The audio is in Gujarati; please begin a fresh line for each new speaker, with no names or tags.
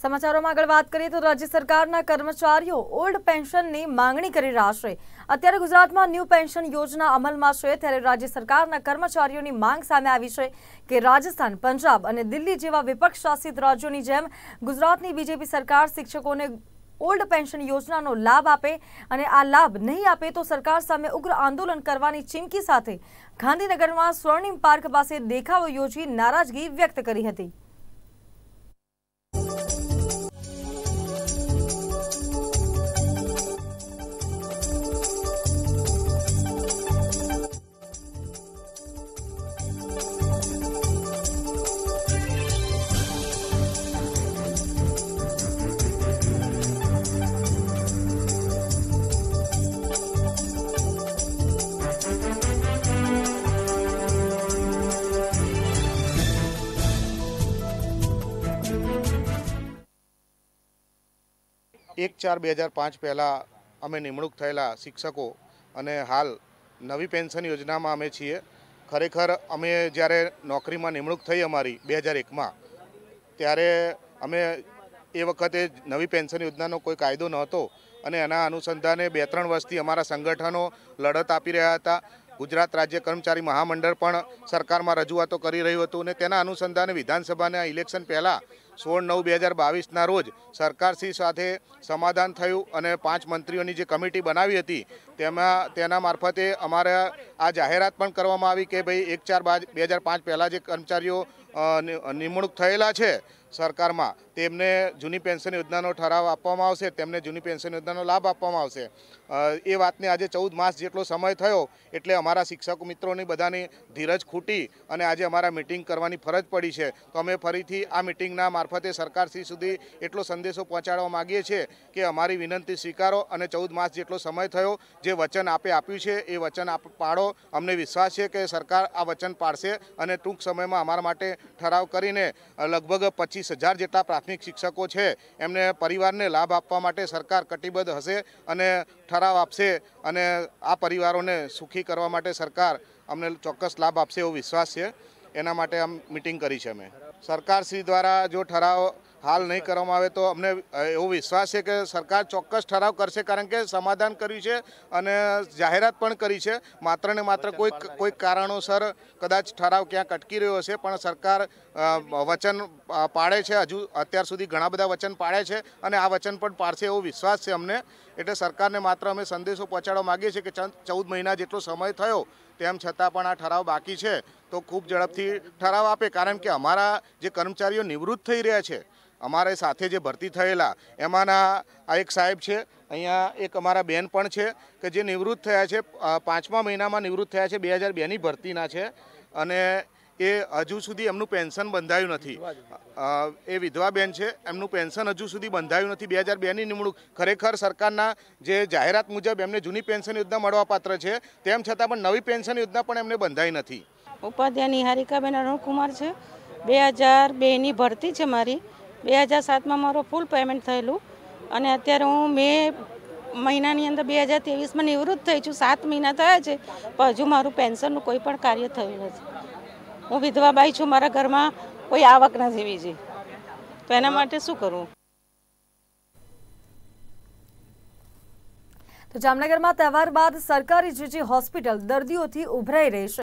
સમાચારોમાં આગળ વાત કરીએ તો રાજ્ય સરકારના કર્મચારીઓ ઓલ્ડ પેન્શનની માંગણી કરી રહ્યા છે અત્યારે ગુજરાતમાં ન્યૂ પેન્શન યોજના અમલમાં છે ત્યારે રાજ્ય સરકારના કર્મચારીઓની માંગ સામે આવી છે કે રાજસ્થાન પંજાબ અને દિલ્હી જેવા વિપક્ષ શાસિત રાજ્યોની જેમ ગુજરાતની બીજેપી સરકાર શિક્ષકોને ઓલ્ડ પેન્શન યોજનાનો લાભ આપે અને આ લાભ નહીં આપે તો સરકાર સામે ઉગ્ર આંદોલન કરવાની ચીમકી સાથે ગાંધીનગરમાં સ્વર્ણિમ પાર્ક પાસે દેખાવો યોજી નારાજગી વ્યક્ત કરી હતી
એક ચાર બે હજાર પાંચ પહેલાં અમે નિમણૂક થયેલા શિક્ષકો અને હાલ નવી પેન્શન યોજનામાં અમે છીએ ખરેખર અમે જ્યારે નોકરીમાં નિમણૂક થઈ અમારી બે હજાર એકમાં ત્યારે અમે એ વખતે નવી પેન્શન યોજનાનો કોઈ કાયદો નહોતો અને એના અનુસંધાને બે ત્રણ વર્ષથી અમારા સંગઠનો લડત આપી રહ્યા હતા ગુજરાત રાજ્ય કર્મચારી મહામંડળ પણ સરકારમાં રજૂઆતો કરી રહ્યું હતું અને તેના અનુસંધાને વિધાનસભાના ઇલેક્શન પહેલાં સોળ નવ બે હજાર બાવીસના રોજ સરકારશ્રી સાથે સમાધાન થયું અને પાંચ મંત્રીઓની જે કમિટી બનાવી હતી તેમાં તેના મારફતે અમારે આ જાહેરાત પણ કરવામાં આવી કે ભાઈ એક ચાર બાદ બે હજાર પાંચ પહેલાં જે કર્મચારીઓ નિમણૂક થયેલા છે સરકારમાં તેમને જૂની પેન્શન યોજનાનો ઠરાવ આપવામાં આવશે તેમને જૂની પેન્શન યોજનાનો લાભ આપવામાં આવશે એ વાતને આજે ચૌદ માસ જેટલો સમય થયો એટલે અમારા શિક્ષક મિત્રોની બધાની ધીરજ ખૂટી અને આજે અમારા મિટિંગ કરવાની ફરજ પડી છે તો અમે ફરીથી આ મિટિંગના મારફતે સરકારશ્રી સુધી એટલો સંદેશો પહોંચાડવા માગીએ છીએ કે અમારી વિનંતી સ્વીકારો અને ચૌદ માસ જેટલો સમય થયો જે વચન આપે આપ્યું છે એ વચન આપ પાડો અમને વિશ્વાસ છે કે સરકાર આ વચન પાડશે અને ટૂંક સમયમાં અમારા માટે ઠરાવ કરીને લગભગ પચીસ પચીસ હજાર જેટલા પ્રાથમિક શિક્ષકો છે એમને પરિવારને લાભ આપવા માટે સરકાર કટિબદ્ધ હશે અને ઠરાવ આપશે અને આ પરિવારોને સુખી કરવા માટે સરકાર અમને ચોક્કસ લાભ આપશે એવો વિશ્વાસ છે એના માટે આમ મિટિંગ કરી છે અમે સરકાર શ્રી દ્વારા જો ઠરાવ હાલ નહીં કરવામાં આવે તો અમને એવો વિશ્વાસ છે કે સરકાર ચોક્કસ ઠરાવ કરશે કારણ કે સમાધાન કર્યું છે અને જાહેરાત પણ કરી છે માત્ર ને માત્ર કોઈ કોઈ કારણોસર કદાચ ઠરાવ ક્યાંક અટકી રહ્યો હશે પણ સરકાર વચન પાડે છે હજુ અત્યાર સુધી ઘણા બધા વચન પાડે છે અને આ વચન પણ પાડશે એવો વિશ્વાસ છે અમને એટલે સરકારને માત્ર અમે સંદેશો પહોંચાડવા માગીએ છીએ કે ચૌદ મહિના જેટલો સમય થયો તેમ છતાં પણ આ ઠરાવ બાકી છે તો ખૂબ ઝડપથી ઠરાવ આપે કારણ કે અમારા જે કર્મચારીઓ નિવૃત્ત થઈ રહ્યા છે અમારે સાથે જે ભરતી થયેલા એમાંના આ એક સાહેબ છે અહીંયા એક અમારા બેન પણ છે કે જે નિવૃત્ત થયા છે પાંચમા મહિનામાં નિવૃત્ત થયા છે બે હજાર બેની ભરતીના છે અને એ હજુ સુધી એમનું પેન્શન બંધાયું નથી એ વિધવા બેન છે એમનું પેન્શન હજુ સુધી બંધાયું નથી બે હજાર બેની નિમણૂક ખરેખર સરકારના જે જાહેરાત મુજબ એમને જૂની પેન્શન યોજના મળવાપાત્ર છે તેમ છતાં પણ નવી પેન્શન યોજના પણ એમને બંધાઈ નથી
ઉપાધ્યાયની હારિકાબેન અરુણકુમાર છે બે હજાર બેની ભરતી છે મારી બે હજાર સાતમાં મારો ફૂલ પેમેન્ટ થયેલું અને અત્યારે હું મે મહિનાની અંદર બે હજાર ત્રેવીસમાં નિવૃત્ત થઈ છું સાત મહિના થયા છે પણ હજુ મારું પેન્શનનું કોઈ પણ કાર્ય થયું નથી હું વિધવા બાઈ છું મારા ઘરમાં કોઈ આવક નથી બીજી તો એના માટે શું
કરવું તો જામનગરમાં તહેવાર બાદ સરકારી જીજી હોસ્પિટલ દર્દીઓથી ઉભરાઈ રહી છે